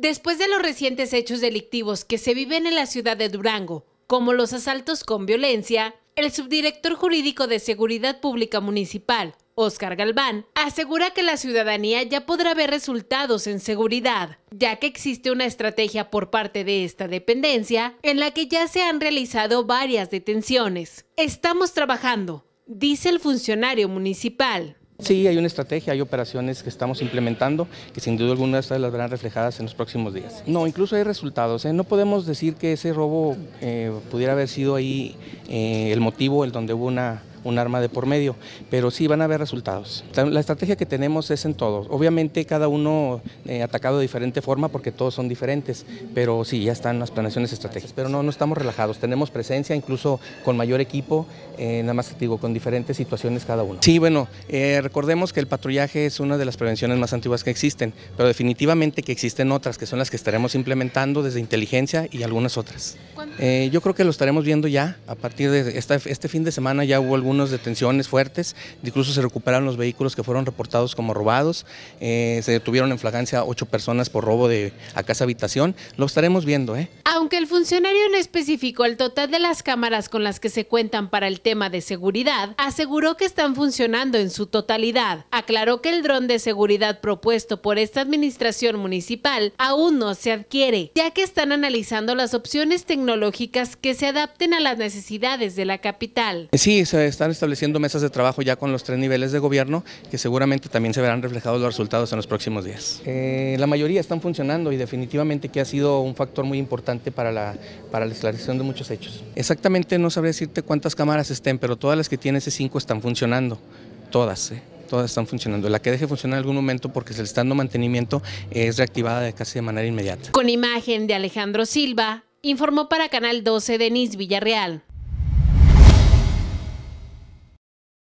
Después de los recientes hechos delictivos que se viven en la ciudad de Durango, como los asaltos con violencia, el subdirector jurídico de Seguridad Pública Municipal, Óscar Galván, asegura que la ciudadanía ya podrá ver resultados en seguridad, ya que existe una estrategia por parte de esta dependencia en la que ya se han realizado varias detenciones. Estamos trabajando, dice el funcionario municipal. Sí, hay una estrategia, hay operaciones que estamos implementando que sin duda alguna estas las verán reflejadas en los próximos días. No, incluso hay resultados. ¿eh? No podemos decir que ese robo eh, pudiera haber sido ahí eh, el motivo, el donde hubo una un arma de por medio, pero sí van a haber resultados. La estrategia que tenemos es en todos. Obviamente cada uno ha eh, atacado de diferente forma porque todos son diferentes, pero sí, ya están las planeaciones estratégicas. Pero no, no estamos relajados, tenemos presencia incluso con mayor equipo, eh, nada más digo, con diferentes situaciones cada uno. Sí, bueno, eh, recordemos que el patrullaje es una de las prevenciones más antiguas que existen, pero definitivamente que existen otras, que son las que estaremos implementando desde inteligencia y algunas otras. yo creo que lo estaremos viendo ya, a partir de este fin de semana ya hubo algún algunas detenciones fuertes, incluso se recuperaron los vehículos que fueron reportados como robados, eh, se detuvieron en flagancia ocho personas por robo de a casa habitación, lo estaremos viendo. ¿eh? Aunque el funcionario no especificó el total de las cámaras con las que se cuentan para el tema de seguridad, aseguró que están funcionando en su totalidad. Aclaró que el dron de seguridad propuesto por esta administración municipal aún no se adquiere, ya que están analizando las opciones tecnológicas que se adapten a las necesidades de la capital. Sí, se están estableciendo mesas de trabajo ya con los tres niveles de gobierno, que seguramente también se verán reflejados los resultados en los próximos días. Eh, la mayoría están funcionando y definitivamente que ha sido un factor muy importante para la, para la de muchos hechos. Exactamente no sabría decirte cuántas cámaras estén, pero todas las que tiene ese 5 están funcionando, todas. ¿eh? todas están funcionando. La que deje funcionar en algún momento porque se le está dando mantenimiento es reactivada de casi de manera inmediata. Con imagen de Alejandro Silva, informó para Canal 12 Denise Villarreal.